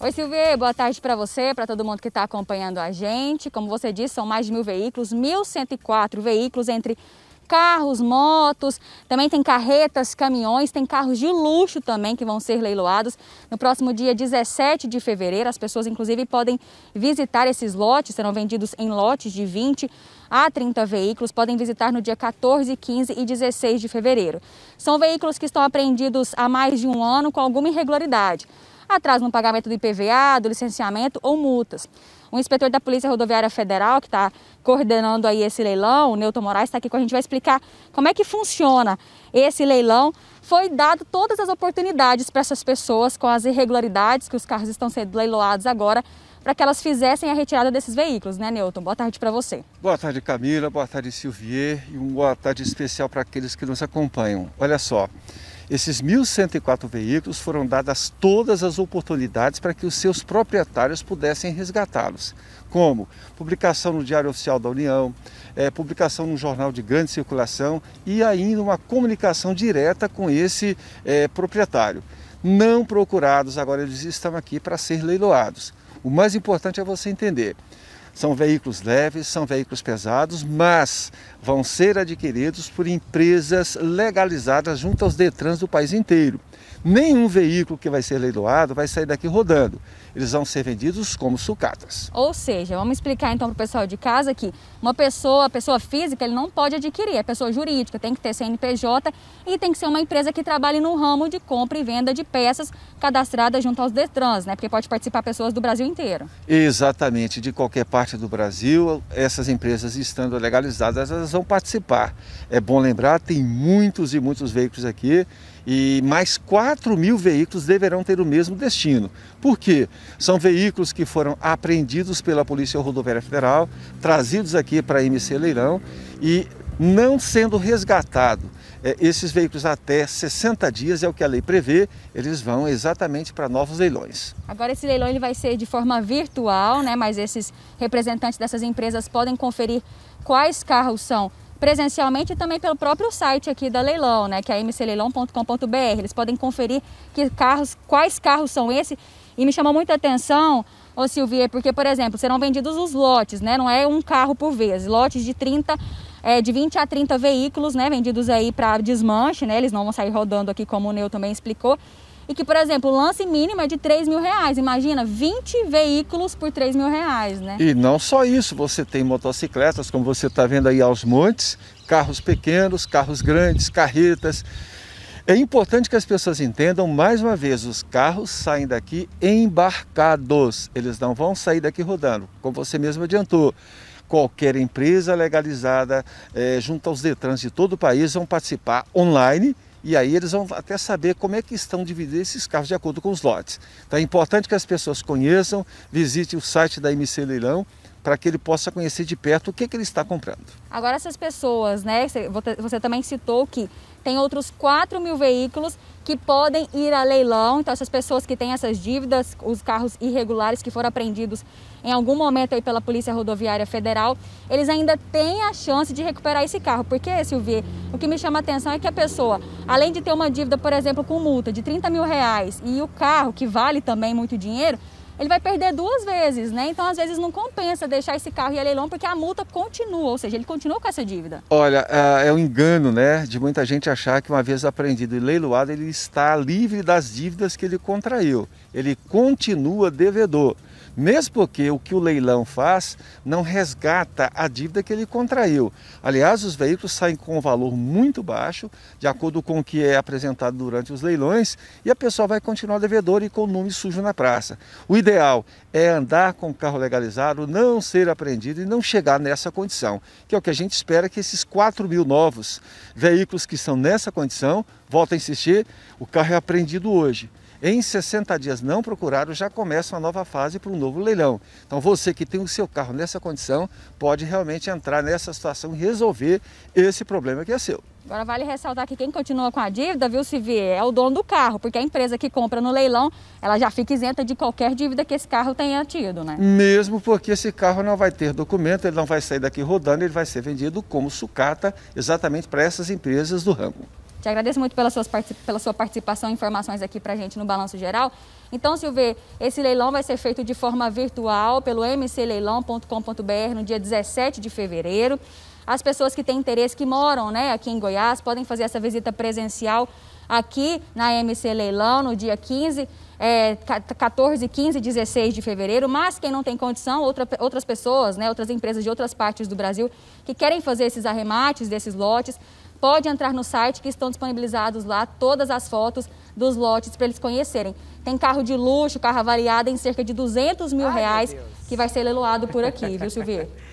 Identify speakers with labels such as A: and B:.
A: Oi, Silvia, boa tarde para você, para todo mundo que está acompanhando a gente. Como você disse, são mais de mil veículos, 1.104 veículos entre carros, motos, também tem carretas, caminhões, tem carros de luxo também que vão ser leiloados no próximo dia 17 de fevereiro. As pessoas, inclusive, podem visitar esses lotes, serão vendidos em lotes de 20 a 30 veículos, podem visitar no dia 14, 15 e 16 de fevereiro. São veículos que estão apreendidos há mais de um ano com alguma irregularidade atraso no pagamento do IPVA, do licenciamento ou multas. O inspetor da Polícia Rodoviária Federal, que está coordenando aí esse leilão, o Neuton Moraes, está aqui com a gente, vai explicar como é que funciona esse leilão. Foi dado todas as oportunidades para essas pessoas com as irregularidades que os carros estão sendo leiloados agora, para que elas fizessem a retirada desses veículos, né, Newton? Boa tarde para você.
B: Boa tarde, Camila, boa tarde, Silvier, e uma boa tarde especial para aqueles que nos acompanham. Olha só. Esses 1.104 veículos foram dadas todas as oportunidades para que os seus proprietários pudessem resgatá-los, como publicação no Diário Oficial da União, é, publicação num jornal de grande circulação e ainda uma comunicação direta com esse é, proprietário. Não procurados, agora eles estão aqui para ser leiloados. O mais importante é você entender são veículos leves, são veículos pesados, mas vão ser adquiridos por empresas legalizadas junto aos Detrans do país inteiro. Nenhum veículo que vai ser leiloado vai sair daqui rodando. Eles vão ser vendidos como sucatas.
A: Ou seja, vamos explicar então para o pessoal de casa que uma pessoa, pessoa física, ele não pode adquirir, é pessoa jurídica, tem que ter CNPJ e tem que ser uma empresa que trabalhe no ramo de compra e venda de peças cadastradas junto aos Detrans, né? Porque pode participar pessoas do Brasil inteiro.
B: Exatamente, de qualquer parte parte do Brasil, essas empresas estando legalizadas, elas vão participar. É bom lembrar, tem muitos e muitos veículos aqui e mais 4 mil veículos deverão ter o mesmo destino. Por quê? São veículos que foram apreendidos pela Polícia Rodoviária Federal, trazidos aqui para a MC Leirão e não sendo resgatado é, esses veículos até 60 dias, é o que a lei prevê, eles vão exatamente para novos leilões.
A: Agora esse leilão ele vai ser de forma virtual, né? mas esses representantes dessas empresas podem conferir quais carros são presencialmente e também pelo próprio site aqui da Leilão, né, que é mcleilão.com.br. Eles podem conferir que carros, quais carros são esses. E me chamou muita atenção, ô Silvia, porque, por exemplo, serão vendidos os lotes, né? Não é um carro por vez, lotes de 30 é, de 20 a 30 veículos, né, vendidos aí para desmanche, né, eles não vão sair rodando aqui como o Neu também explicou, e que, por exemplo, o lance mínimo é de 3 mil reais. Imagina, 20 veículos por 3 mil reais, né?
B: E não só isso, você tem motocicletas, como você está vendo aí aos montes, carros pequenos, carros grandes, carretas. É importante que as pessoas entendam, mais uma vez, os carros saem daqui embarcados, eles não vão sair daqui rodando, como você mesmo adiantou qualquer empresa legalizada é, junto aos Detrans de todo o país vão participar online e aí eles vão até saber como é que estão divididos esses carros de acordo com os lotes. Então é importante que as pessoas conheçam, visitem o site da MC Leilão para que ele possa conhecer de perto o que, que ele está comprando.
A: Agora essas pessoas, né? Você também citou que tem outros 4 mil veículos que podem ir a leilão. Então, essas pessoas que têm essas dívidas, os carros irregulares que foram apreendidos em algum momento aí pela Polícia Rodoviária Federal, eles ainda têm a chance de recuperar esse carro. Porque, Silvia, o que me chama a atenção é que a pessoa, além de ter uma dívida, por exemplo, com multa de 30 mil reais e o carro, que vale também muito dinheiro, ele vai perder duas vezes, né? Então, às vezes, não compensa deixar esse carro em leilão porque a multa continua, ou seja, ele continua com essa dívida.
B: Olha, é, é um engano, né, de muita gente achar que uma vez apreendido e leiloado, ele está livre das dívidas que ele contraiu. Ele continua devedor. Mesmo porque o que o leilão faz não resgata a dívida que ele contraiu. Aliás, os veículos saem com um valor muito baixo, de acordo com o que é apresentado durante os leilões, e a pessoa vai continuar devedora e com o nome sujo na praça. O ideal é andar com o carro legalizado, não ser apreendido e não chegar nessa condição, que é o que a gente espera que esses 4 mil novos veículos que são nessa condição, volta a insistir, o carro é apreendido hoje em 60 dias não procuraram, já começa uma nova fase para um novo leilão. Então você que tem o seu carro nessa condição, pode realmente entrar nessa situação e resolver esse problema que é seu.
A: Agora vale ressaltar que quem continua com a dívida, viu, Civi, é o dono do carro, porque a empresa que compra no leilão, ela já fica isenta de qualquer dívida que esse carro tenha tido, né?
B: Mesmo porque esse carro não vai ter documento, ele não vai sair daqui rodando, ele vai ser vendido como sucata exatamente para essas empresas do ramo.
A: Te agradeço muito pela, suas, pela sua participação e informações aqui para a gente no Balanço Geral. Então, Silvio, esse leilão vai ser feito de forma virtual pelo mcleilão.com.br no dia 17 de fevereiro. As pessoas que têm interesse, que moram né, aqui em Goiás, podem fazer essa visita presencial aqui na MC Leilão no dia 15 é, 14, 15, 16 de fevereiro, mas quem não tem condição, outra, outras pessoas, né, outras empresas de outras partes do Brasil que querem fazer esses arremates desses lotes, pode entrar no site que estão disponibilizados lá todas as fotos dos lotes para eles conhecerem. Tem carro de luxo, carro avaliado em cerca de 200 mil Ai, reais que vai ser leiloado por aqui, viu, Silvio?